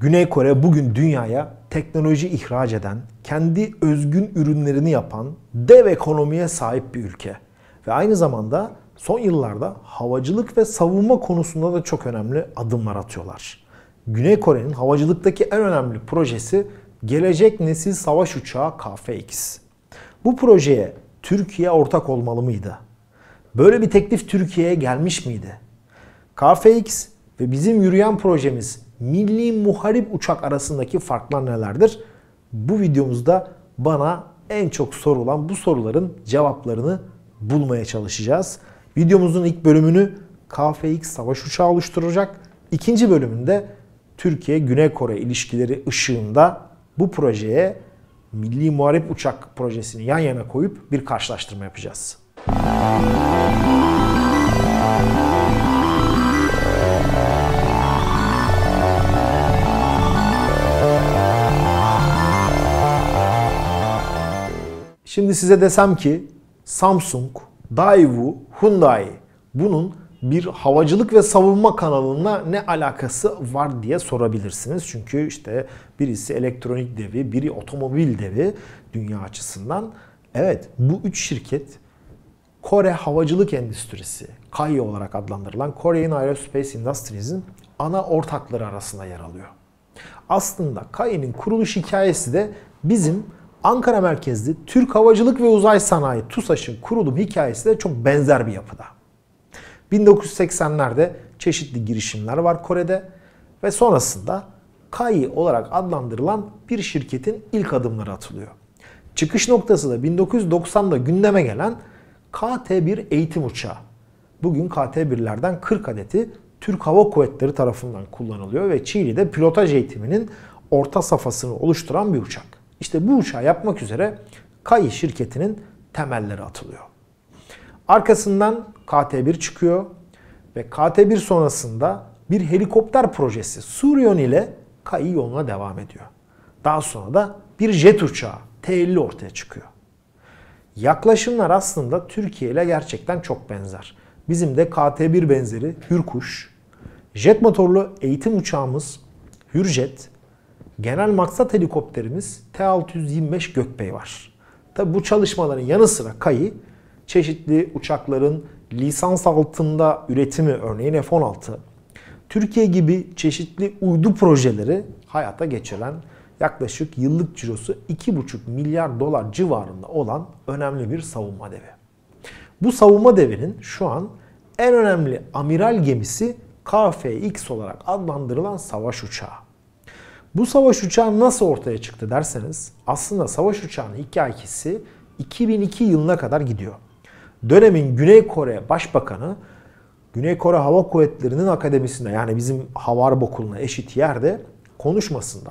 Güney Kore bugün dünyaya teknoloji ihraç eden, kendi özgün ürünlerini yapan dev ekonomiye sahip bir ülke. Ve aynı zamanda son yıllarda havacılık ve savunma konusunda da çok önemli adımlar atıyorlar. Güney Kore'nin havacılıktaki en önemli projesi gelecek nesil savaş uçağı KF-X. Bu projeye Türkiye ortak olmalı mıydı? Böyle bir teklif Türkiye'ye gelmiş miydi? KF-X ve bizim yürüyen projemiz milli muharip uçak arasındaki farklar nelerdir? Bu videomuzda bana en çok sorulan bu soruların cevaplarını bulmaya çalışacağız. Videomuzun ilk bölümünü KFX savaş uçağı oluşturacak. İkinci bölümünde Türkiye-Güney Kore ilişkileri ışığında bu projeye milli muharip uçak projesini yan yana koyup bir karşılaştırma yapacağız. Şimdi size desem ki Samsung, Daewoo, Hyundai bunun bir havacılık ve savunma kanalına ne alakası var diye sorabilirsiniz. Çünkü işte birisi elektronik devi, biri otomobil devi dünya açısından. Evet bu üç şirket Kore havacılık endüstrisi, KAI olarak adlandırılan Korean Aerospace Industries'in ana ortakları arasında yer alıyor. Aslında KAI'nin kuruluş hikayesi de bizim Ankara merkezli Türk Havacılık ve Uzay Sanayi TUSAŞ'ın kurulum hikayesi de çok benzer bir yapıda. 1980'lerde çeşitli girişimler var Kore'de ve sonrasında KAI olarak adlandırılan bir şirketin ilk adımları atılıyor. Çıkış noktası da 1990'da gündeme gelen KT-1 eğitim uçağı. Bugün KT-1'lerden 40 adeti Türk Hava Kuvvetleri tarafından kullanılıyor ve Çiğli'de pilotaj eğitiminin orta safhasını oluşturan bir uçak. İşte bu uçağı yapmak üzere KAI şirketinin temelleri atılıyor. Arkasından KT-1 çıkıyor ve KT-1 sonrasında bir helikopter projesi Suryon ile KAI yoluna devam ediyor. Daha sonra da bir jet uçağı T-50 ortaya çıkıyor. Yaklaşımlar aslında Türkiye ile gerçekten çok benzer. Bizim de KT-1 benzeri Hürkuş, jet motorlu eğitim uçağımız Hürjet genel maksat helikopterimiz T-625 Gökbey var. Tabi bu çalışmaların yanı sıra KAI çeşitli uçakların lisans altında üretimi örneğin F-16, Türkiye gibi çeşitli uydu projeleri hayata geçiren yaklaşık yıllık cirosu 2,5 milyar dolar civarında olan önemli bir savunma devi. Bu savunma devinin şu an en önemli amiral gemisi KFX olarak adlandırılan savaş uçağı. Bu savaş uçağı nasıl ortaya çıktı derseniz aslında savaş uçağının hikayesi 2002 yılına kadar gidiyor. Dönemin Güney Kore Başbakanı Güney Kore Hava Kuvvetleri'nin akademisinde yani bizim Havarp Okulu'na eşit yerde konuşmasında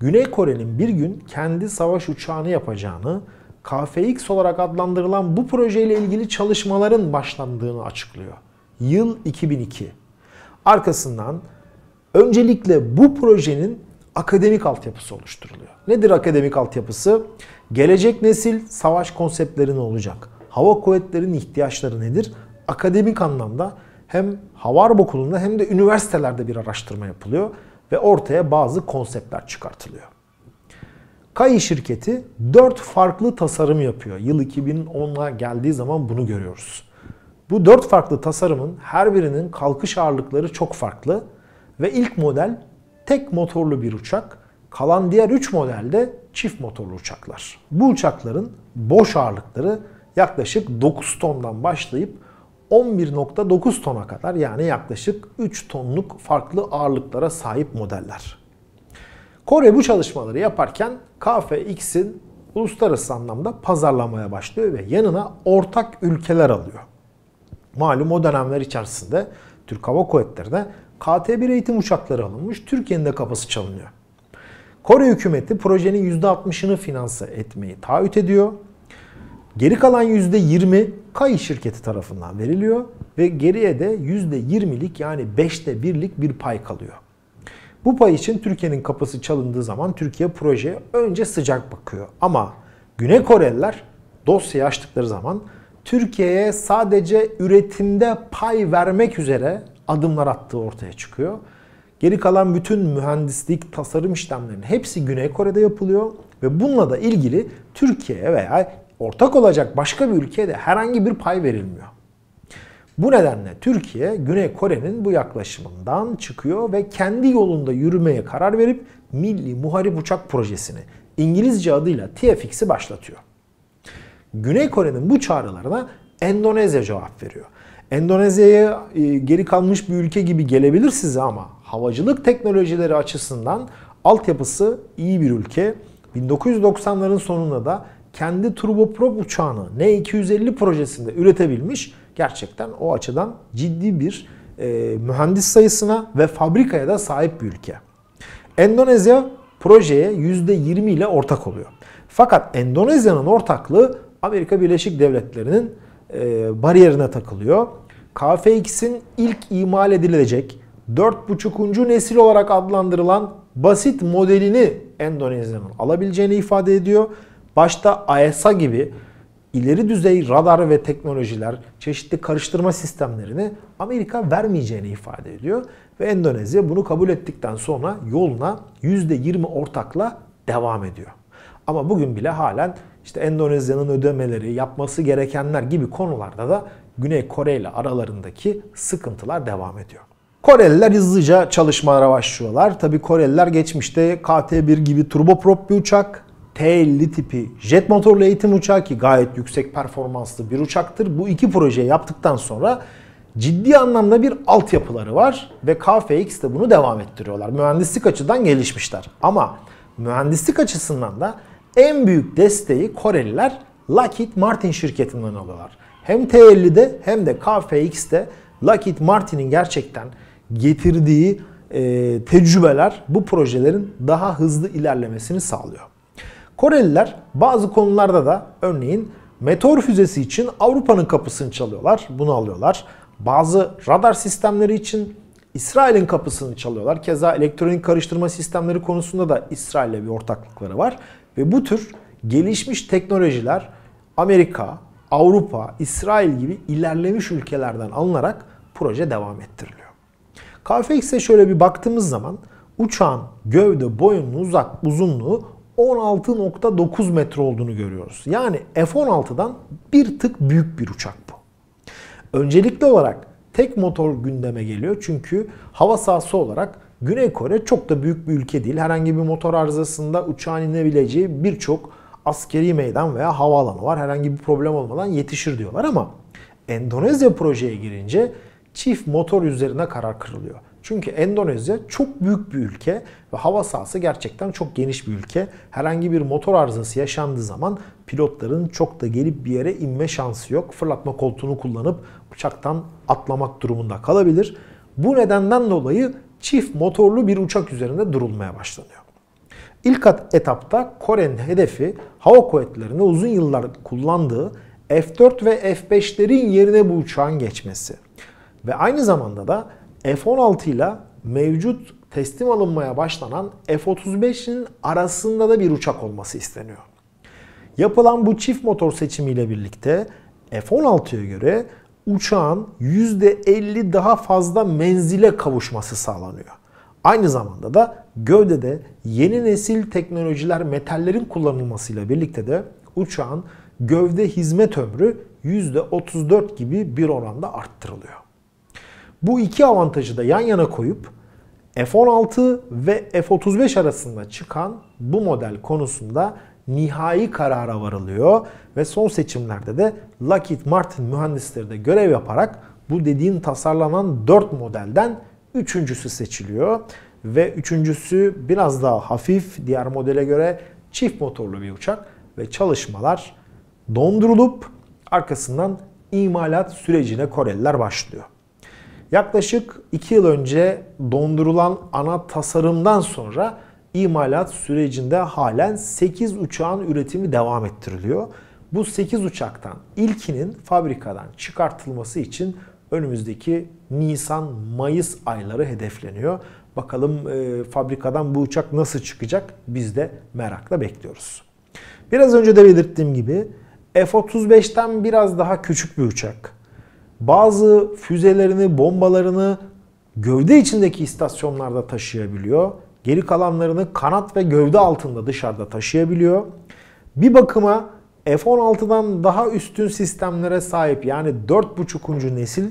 Güney Kore'nin bir gün kendi savaş uçağını yapacağını KFX olarak adlandırılan bu projeyle ilgili çalışmaların başlandığını açıklıyor. Yıl 2002. Arkasından öncelikle bu projenin akademik altyapısı oluşturuluyor. Nedir akademik altyapısı? Gelecek nesil savaş konseptleri ne olacak? Hava kuvvetlerinin ihtiyaçları nedir? Akademik anlamda hem Havarp Okulu'nda hem de üniversitelerde bir araştırma yapılıyor ve ortaya bazı konseptler çıkartılıyor. KAI şirketi 4 farklı tasarım yapıyor. Yıl 2010'a geldiği zaman bunu görüyoruz. Bu 4 farklı tasarımın her birinin kalkış ağırlıkları çok farklı ve ilk model tek motorlu bir uçak, kalan diğer 3 modelde çift motorlu uçaklar. Bu uçakların boş ağırlıkları yaklaşık 9 tondan başlayıp 11.9 tona kadar yani yaklaşık 3 tonluk farklı ağırlıklara sahip modeller. Kore bu çalışmaları yaparken KFX'in uluslararası anlamda pazarlamaya başlıyor ve yanına ortak ülkeler alıyor. Malum o dönemler içerisinde Türk Hava Kuvvetleri'ne KT-1 eğitim uçakları alınmış, Türkiye'nin de kapısı çalınıyor. Kore hükümeti projenin %60'ını finanse etmeyi taahhüt ediyor. Geri kalan %20 KAI şirketi tarafından veriliyor ve geriye de %20'lik yani 5'te 1'lik bir pay kalıyor. Bu pay için Türkiye'nin kapısı çalındığı zaman Türkiye projeye önce sıcak bakıyor. Ama Güney Koreliler dosyayı açtıkları zaman Türkiye'ye sadece üretimde pay vermek üzere adımlar attığı ortaya çıkıyor. Geri kalan bütün mühendislik, tasarım işlemlerinin hepsi Güney Kore'de yapılıyor ve bununla da ilgili Türkiye'ye veya ortak olacak başka bir ülkeye de herhangi bir pay verilmiyor. Bu nedenle Türkiye Güney Kore'nin bu yaklaşımından çıkıyor ve kendi yolunda yürümeye karar verip Milli Muharip Uçak Projesi'ni İngilizce adıyla TFX'i başlatıyor. Güney Kore'nin bu çağrılarına Endonezya cevap veriyor. Endonezya'ya e, geri kalmış bir ülke gibi gelebilir size ama havacılık teknolojileri açısından altyapısı iyi bir ülke. 1990'ların sonunda da kendi turboprop uçağını N250 projesinde üretebilmiş. Gerçekten o açıdan ciddi bir e, mühendis sayısına ve fabrikaya da sahip bir ülke. Endonezya projeye %20 ile ortak oluyor. Fakat Endonezya'nın ortaklığı Amerika Birleşik Devletleri'nin e, bariyerine takılıyor. KFX'in ilk imal edilecek 4.5. nesil olarak adlandırılan basit modelini Endonezya'nın alabileceğini ifade ediyor. Başta AESA gibi ileri düzey radar ve teknolojiler, çeşitli karıştırma sistemlerini Amerika vermeyeceğini ifade ediyor. Ve Endonezya bunu kabul ettikten sonra yoluna %20 ortakla devam ediyor. Ama bugün bile halen işte Endonezya'nın ödemeleri, yapması gerekenler gibi konularda da Güney Kore ile aralarındaki sıkıntılar devam ediyor. Koreliler hızlıca çalışmalara başlıyorlar. Tabi Koreliler geçmişte KT-1 gibi turboprop bir uçak, T-50 tipi jet motorlu eğitim uçağı ki gayet yüksek performanslı bir uçaktır. Bu iki projeyi yaptıktan sonra ciddi anlamda bir altyapıları var ve KFX de bunu devam ettiriyorlar. Mühendislik açıdan gelişmişler. Ama mühendislik açısından da en büyük desteği Koreliler Lockheed Martin şirketinden alıyorlar. Hem T50'de hem de KFX'te Lockheed Martin'in gerçekten getirdiği e, tecrübeler bu projelerin daha hızlı ilerlemesini sağlıyor. Koreliler bazı konularda da örneğin meteor füzesi için Avrupa'nın kapısını çalıyorlar, bunu alıyorlar. Bazı radar sistemleri için İsrail'in kapısını çalıyorlar. Keza elektronik karıştırma sistemleri konusunda da İsrail'le bir ortaklıkları var. Ve bu tür gelişmiş teknolojiler Amerika, Avrupa, İsrail gibi ilerlemiş ülkelerden alınarak proje devam ettiriliyor. KFX'e şöyle bir baktığımız zaman uçağın gövde boyunun uzak uzunluğu 16.9 metre olduğunu görüyoruz. Yani F-16'dan bir tık büyük bir uçak bu. Öncelikli olarak tek motor gündeme geliyor çünkü hava sahası olarak Güney Kore çok da büyük bir ülke değil. Herhangi bir motor arızasında uçağın inebileceği birçok askeri meydan veya havaalanı var. Herhangi bir problem olmadan yetişir diyorlar ama Endonezya projeye girince çift motor üzerine karar kırılıyor. Çünkü Endonezya çok büyük bir ülke ve hava sahası gerçekten çok geniş bir ülke. Herhangi bir motor arızası yaşandığı zaman pilotların çok da gelip bir yere inme şansı yok. Fırlatma koltuğunu kullanıp uçaktan atlamak durumunda kalabilir. Bu nedenden dolayı çift motorlu bir uçak üzerinde durulmaya başlanıyor. İlk etapta Kore'nin hedefi hava kuvvetlerinde uzun yıllar kullandığı F4 ve F5'lerin yerine bu uçağın geçmesi. Ve aynı zamanda da F16 ile mevcut teslim alınmaya başlanan F-35'in arasında da bir uçak olması isteniyor. Yapılan bu çift motor seçimiyle birlikte F-16'ya göre uçağın %50 daha fazla menzile kavuşması sağlanıyor. Aynı zamanda da gövdede yeni nesil teknolojiler metallerin kullanılmasıyla birlikte de uçağın gövde hizmet ömrü %34 gibi bir oranda arttırılıyor. Bu iki avantajı da yan yana koyup F-16 ve F-35 arasında çıkan bu model konusunda nihai karara varılıyor ve son seçimlerde de Lockheed Martin mühendisleri de görev yaparak bu dediğin tasarlanan 4 modelden üçüncüsü seçiliyor ve üçüncüsü biraz daha hafif diğer modele göre çift motorlu bir uçak ve çalışmalar dondurulup arkasından imalat sürecine Koreliler başlıyor. Yaklaşık 2 yıl önce dondurulan ana tasarımdan sonra imalat sürecinde halen 8 uçağın üretimi devam ettiriliyor. Bu 8 uçaktan ilkinin fabrikadan çıkartılması için önümüzdeki Nisan-Mayıs ayları hedefleniyor. Bakalım e, fabrikadan bu uçak nasıl çıkacak biz de merakla bekliyoruz. Biraz önce de belirttiğim gibi F-35'ten biraz daha küçük bir uçak. Bazı füzelerini, bombalarını gövde içindeki istasyonlarda taşıyabiliyor. Geri kalanlarını kanat ve gövde altında dışarıda taşıyabiliyor. Bir bakıma F-16'dan daha üstün sistemlere sahip yani 4.5. nesil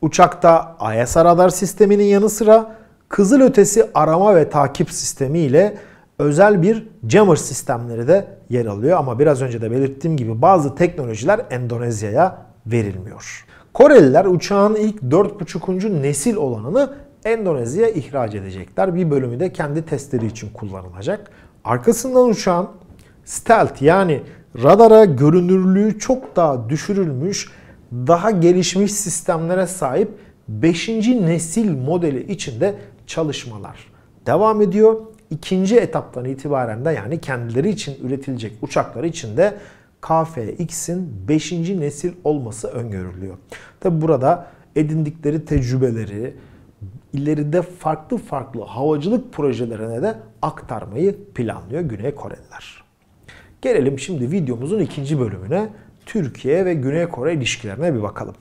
uçakta IS e radar sisteminin yanı sıra kızılötesi arama ve takip sistemi ile özel bir jammer sistemleri de yer alıyor. Ama biraz önce de belirttiğim gibi bazı teknolojiler Endonezya'ya verilmiyor. Koreliler uçağın ilk 4.5. nesil olanını Endonezya'ya ihraç edecekler. Bir bölümü de kendi testleri için kullanılacak. Arkasından uçan stealth yani radara görünürlüğü çok daha düşürülmüş, daha gelişmiş sistemlere sahip 5. nesil modeli içinde çalışmalar devam ediyor. İkinci etaptan itibaren de yani kendileri için üretilecek uçaklar için de KFX'in 5. nesil olması öngörülüyor. Tabi burada edindikleri tecrübeleri, ileride farklı farklı havacılık projelerine de aktarmayı planlıyor Güney Koreliler. Gelelim şimdi videomuzun ikinci bölümüne. Türkiye ve Güney Kore ilişkilerine bir bakalım.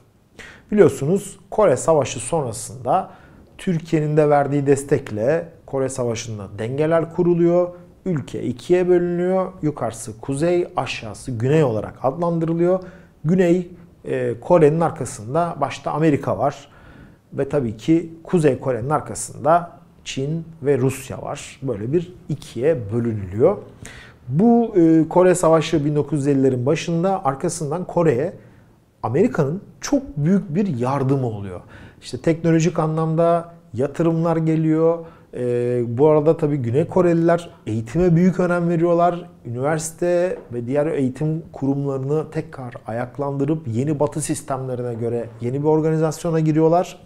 Biliyorsunuz Kore Savaşı sonrasında Türkiye'nin de verdiği destekle Kore Savaşı'nda dengeler kuruluyor. Ülke ikiye bölünüyor. Yukarısı kuzey, aşağısı güney olarak adlandırılıyor. Güney e, Kore'nin arkasında başta Amerika var. Ve tabii ki Kuzey Kore'nin arkasında Çin ve Rusya var. Böyle bir ikiye bölünülüyor. Bu e, Kore Savaşı 1950'lerin başında arkasından Kore'ye Amerika'nın çok büyük bir yardımı oluyor. İşte teknolojik anlamda yatırımlar geliyor. E, bu arada tabii Güney Koreliler eğitime büyük önem veriyorlar. Üniversite ve diğer eğitim kurumlarını tekrar ayaklandırıp yeni batı sistemlerine göre yeni bir organizasyona giriyorlar.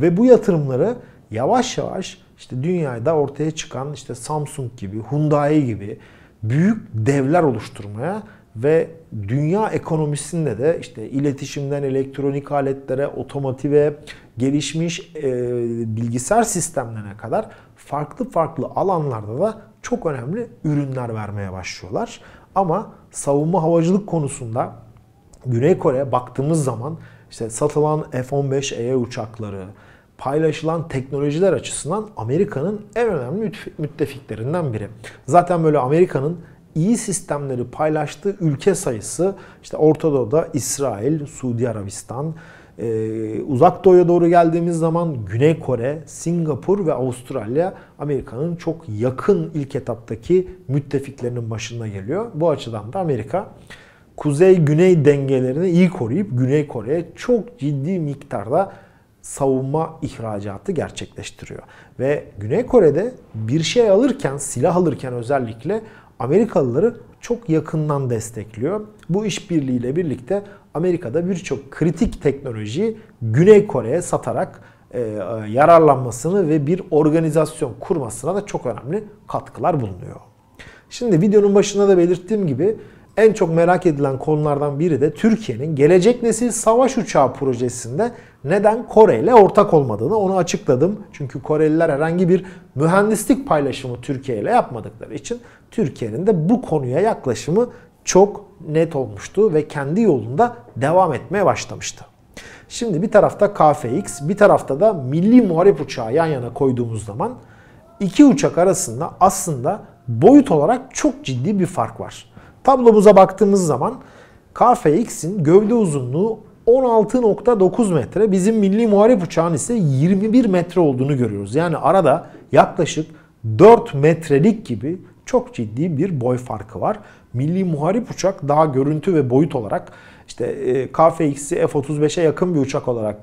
Ve bu yatırımları yavaş yavaş işte dünyada ortaya çıkan işte Samsung gibi, Hyundai gibi büyük devler oluşturmaya ve dünya ekonomisinde de işte iletişimden elektronik aletlere, otomotive, gelişmiş e, bilgisayar sistemlerine kadar farklı farklı alanlarda da çok önemli ürünler vermeye başlıyorlar. Ama savunma havacılık konusunda Güney Kore baktığımız zaman işte satılan F-15E uçakları, paylaşılan teknolojiler açısından Amerika'nın en önemli müttefiklerinden biri. Zaten böyle Amerika'nın iyi sistemleri paylaştığı ülke sayısı işte Orta Doğu'da İsrail, Suudi Arabistan, e, uzak doğuya doğru geldiğimiz zaman Güney Kore, Singapur ve Avustralya Amerika'nın çok yakın ilk etaptaki müttefiklerinin başında geliyor. Bu açıdan da Amerika kuzey-güney dengelerini iyi koruyup Güney Kore'ye çok ciddi miktarda savunma ihracatı gerçekleştiriyor. Ve Güney Kore'de bir şey alırken, silah alırken özellikle Amerikalıları çok yakından destekliyor. Bu işbirliğiyle birlikte Amerika'da birçok kritik teknolojiyi Güney Kore'ye satarak e, e, yararlanmasını ve bir organizasyon kurmasına da çok önemli katkılar bulunuyor. Şimdi videonun başında da belirttiğim gibi en çok merak edilen konulardan biri de Türkiye'nin gelecek nesil savaş uçağı projesinde neden Kore ile ortak olmadığını onu açıkladım. Çünkü Koreliler herhangi bir mühendislik paylaşımı Türkiye ile yapmadıkları için Türkiye'nin de bu konuya yaklaşımı çok net olmuştu ve kendi yolunda devam etmeye başlamıştı. Şimdi bir tarafta KFX, bir tarafta da milli muharip uçağı yan yana koyduğumuz zaman iki uçak arasında aslında boyut olarak çok ciddi bir fark var. Tablomuza baktığımız zaman KFX'in gövde uzunluğu 16.9 metre, bizim milli muharip uçağın ise 21 metre olduğunu görüyoruz. Yani arada yaklaşık 4 metrelik gibi çok ciddi bir boy farkı var. Milli muharip uçak daha görüntü ve boyut olarak işte e, KFX'i F-35'e yakın bir uçak olarak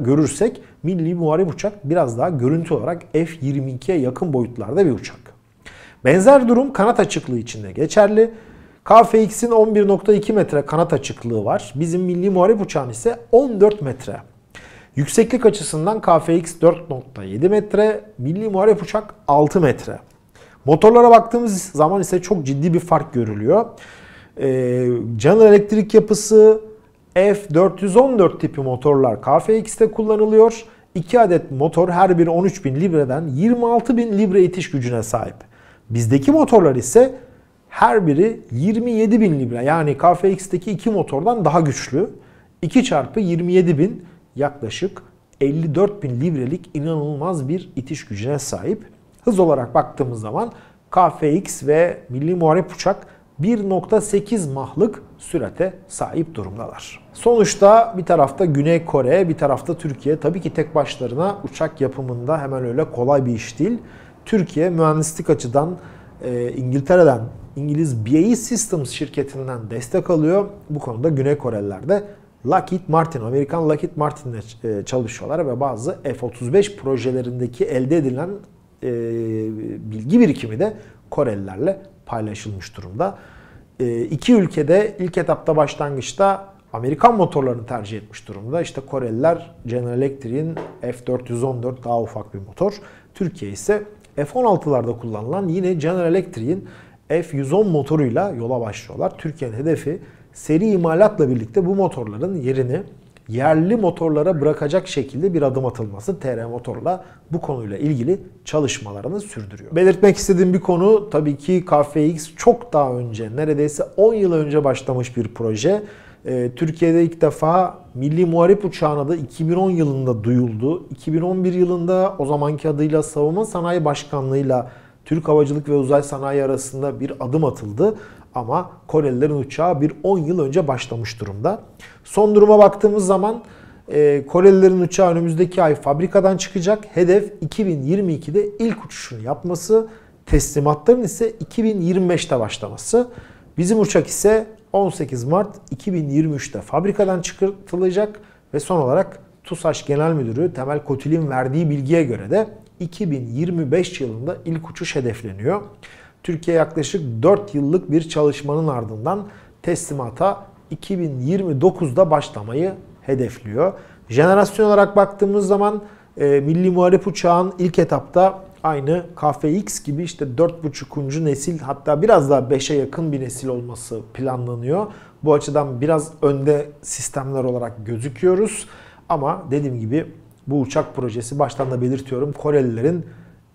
görürsek milli muharip uçak biraz daha görüntü olarak F-22'ye yakın boyutlarda bir uçak. Benzer durum kanat açıklığı içinde geçerli. KFX'in 11.2 metre kanat açıklığı var. Bizim milli muharip uçağın ise 14 metre. Yükseklik açısından KFX 4.7 metre, milli muharip uçak 6 metre. Motorlara baktığımız zaman ise çok ciddi bir fark görülüyor. Ee, elektrik yapısı F414 tipi motorlar KFX'te kullanılıyor. 2 adet motor her biri 13.000 libreden 26.000 libre itiş gücüne sahip. Bizdeki motorlar ise her biri 27 bin libra yani KFX'teki iki motordan daha güçlü. 2 çarpı 27 bin yaklaşık 54 bin librelik inanılmaz bir itiş gücüne sahip. Hız olarak baktığımız zaman KFX ve Milli Muharip Uçak 1.8 mahlık sürate sahip durumdalar. Sonuçta bir tarafta Güney Kore, bir tarafta Türkiye. Tabii ki tek başlarına uçak yapımında hemen öyle kolay bir iş değil. Türkiye mühendislik açıdan e, İngiltere'den İngiliz BAE Systems şirketinden destek alıyor. Bu konuda Güney Koreliler de Lockheed Martin, Amerikan Lockheed Martin'le e, çalışıyorlar ve bazı F-35 projelerindeki elde edilen e, bilgi birikimi de Korelilerle paylaşılmış durumda. E, iki ülkede ilk etapta başlangıçta Amerikan motorlarını tercih etmiş durumda. İşte Koreliler General Electric'in F414 daha ufak bir motor. Türkiye ise F-16'larda kullanılan yine General Electric'in F-110 motoruyla yola başlıyorlar. Türkiye'nin hedefi seri imalatla birlikte bu motorların yerini yerli motorlara bırakacak şekilde bir adım atılması TR Motor'la bu konuyla ilgili çalışmalarını sürdürüyor. Belirtmek istediğim bir konu tabii ki KFX çok daha önce neredeyse 10 yıl önce başlamış bir proje. Ee, Türkiye'de ilk defa Milli Muharip Uçağı'na da 2010 yılında duyuldu. 2011 yılında o zamanki adıyla Savunma Sanayi Başkanlığı'yla Türk Havacılık ve Uzay Sanayi arasında bir adım atıldı ama Korelilerin uçağı bir 10 yıl önce başlamış durumda. Son duruma baktığımız zaman e, Korelilerin uçağı önümüzdeki ay fabrikadan çıkacak. Hedef 2022'de ilk uçuşunu yapması, teslimatların ise 2025'te başlaması. Bizim uçak ise 18 Mart 2023'te fabrikadan çıkartılacak ve son olarak TUSAŞ Genel Müdürü Temel Kotil'in verdiği bilgiye göre de 2025 yılında ilk uçuş hedefleniyor. Türkiye yaklaşık 4 yıllık bir çalışmanın ardından teslimata 2029'da başlamayı hedefliyor. Jenerasyon olarak baktığımız zaman e, Milli Muharip Uçağı'nın ilk etapta aynı KFX gibi işte 4.5. nesil hatta biraz daha 5'e yakın bir nesil olması planlanıyor. Bu açıdan biraz önde sistemler olarak gözüküyoruz. Ama dediğim gibi bu uçak projesi baştan da belirtiyorum Korelilerin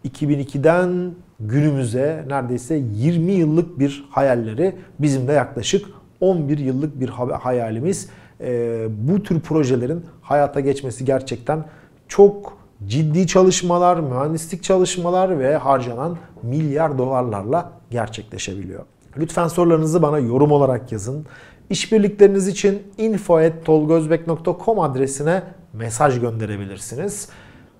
2002'den günümüze neredeyse 20 yıllık bir hayalleri bizim de yaklaşık 11 yıllık bir hayalimiz. Ee, bu tür projelerin hayata geçmesi gerçekten çok ciddi çalışmalar, mühendislik çalışmalar ve harcanan milyar dolarlarla gerçekleşebiliyor. Lütfen sorularınızı bana yorum olarak yazın. İşbirlikleriniz için info.tolgozbek.com adresine mesaj gönderebilirsiniz.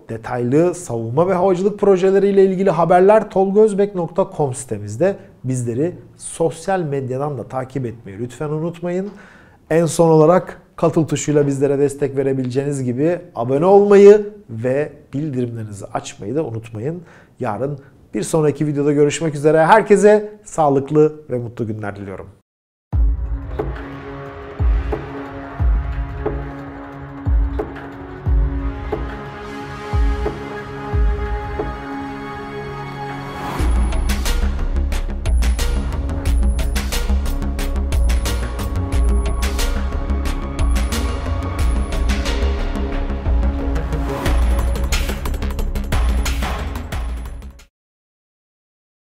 Detaylı savunma ve havacılık projeleriyle ilgili haberler tolgozbek.com sitemizde. Bizleri sosyal medyadan da takip etmeyi lütfen unutmayın. En son olarak katıl tuşuyla bizlere destek verebileceğiniz gibi abone olmayı ve bildirimlerinizi açmayı da unutmayın. Yarın bir sonraki videoda görüşmek üzere. Herkese sağlıklı ve mutlu günler diliyorum.